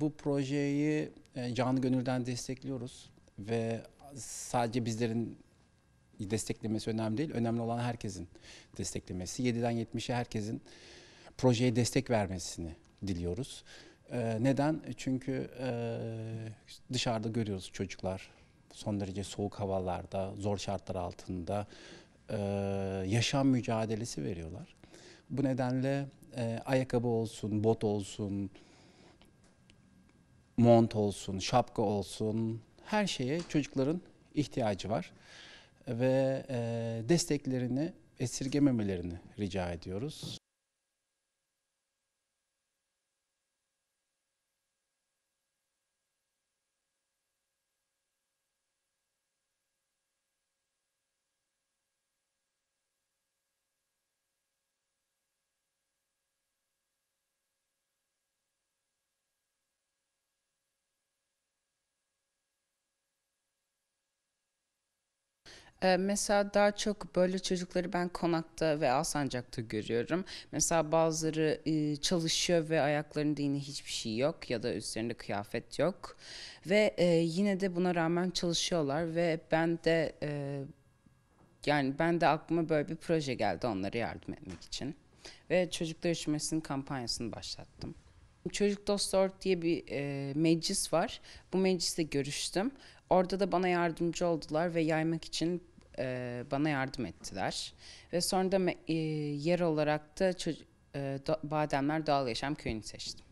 Bu projeyi e, canı gönülden destekliyoruz ve sadece bizlerin desteklemesi önemli değil. Önemli olan herkesin desteklemesi. 7'den 70'e herkesin projeye destek vermesini diliyoruz. Ee, neden? Çünkü e, dışarıda görüyoruz çocuklar son derece soğuk havalarda, zor şartlar altında e, yaşam mücadelesi veriyorlar. Bu nedenle e, ayakkabı olsun, bot olsun, mont olsun, şapka olsun her şeye çocukların ihtiyacı var. Ve e, desteklerini esirgememelerini rica ediyoruz. Ee, mesela daha çok böyle çocukları ben Konak'ta ve Alsancak'ta görüyorum. Mesela bazıları e, çalışıyor ve ayaklarında yine hiçbir şey yok ya da üstlerinde kıyafet yok. Ve e, yine de buna rağmen çalışıyorlar ve ben de e, yani ben de aklıma böyle bir proje geldi onlara yardım etmek için. Ve çocuklar üşümesinin kampanyasını başlattım. Çocuk Dostu diye bir e, meclis var. Bu mecliste görüştüm. Orada da bana yardımcı oldular ve yaymak için e, bana yardım ettiler. Ve sonra da e, yer olarak da e, Bademler Doğal Yaşam Köyü'nü seçtim.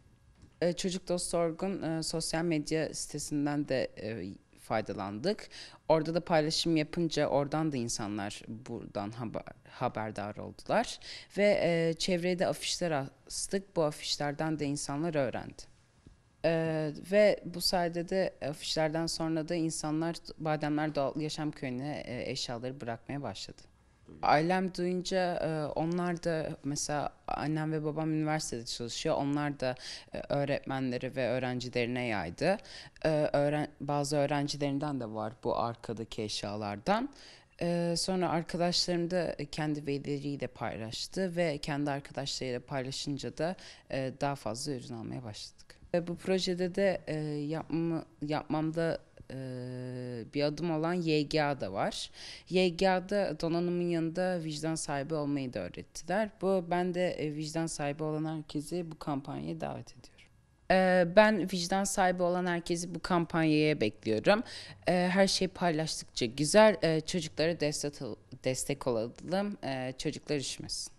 E, Çocuk Dost Sorgun e, sosyal medya sitesinden de e, faydalandık. Orada da paylaşım yapınca oradan da insanlar buradan haber, haberdar oldular. Ve e, çevreye de afişler astık. Bu afişlerden de insanlar öğrendi. Ee, ve bu sayede de afişlerden sonra da insanlar Bademler Doğal Yaşam Köyü'ne e, eşyaları bırakmaya başladı. Ailem duyunca e, onlar da mesela annem ve babam üniversitede çalışıyor. Onlar da e, öğretmenleri ve öğrencilerine yaydı. E, öğren bazı öğrencilerinden de var bu arkadaki eşyalardan. Sonra arkadaşlarım da kendi velileriyle paylaştı ve kendi arkadaşlarıyla paylaşınca da daha fazla ürün almaya başladık. Bu projede de e, yapma, yapmamda e, bir adım olan YGA da var. YGA'da donanımın yanında vicdan sahibi olmayı da öğrettiler. Bu ben de e, vicdan sahibi olan herkesi bu kampanyaya davet ediyorum. E, ben vicdan sahibi olan herkesi bu kampanyaya bekliyorum. E, her şey paylaştıkça güzel. E, çocuklara destek olalım. Çocuklar işmesin.